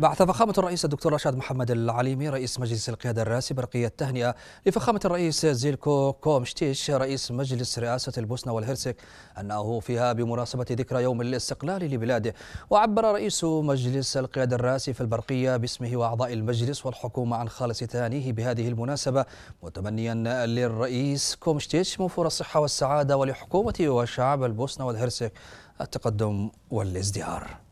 بعث فخامة الرئيس الدكتور رشاد محمد العليمي رئيس مجلس القيادة الراسي برقية التهنئة لفخامة الرئيس زيلكو كومشتيش رئيس مجلس رئاسة البوسنة والهرسك أنه فيها بمناسبة ذكرى يوم الاستقلال لبلاده وعبر رئيس مجلس القيادة الراسي في البرقية باسمه وأعضاء المجلس والحكومة عن خالص تهانيه بهذه المناسبة متمنيا للرئيس كومشتيش موفور الصحة والسعادة ولحكومته وشعب البوسنة والهرسك التقدم والازدهار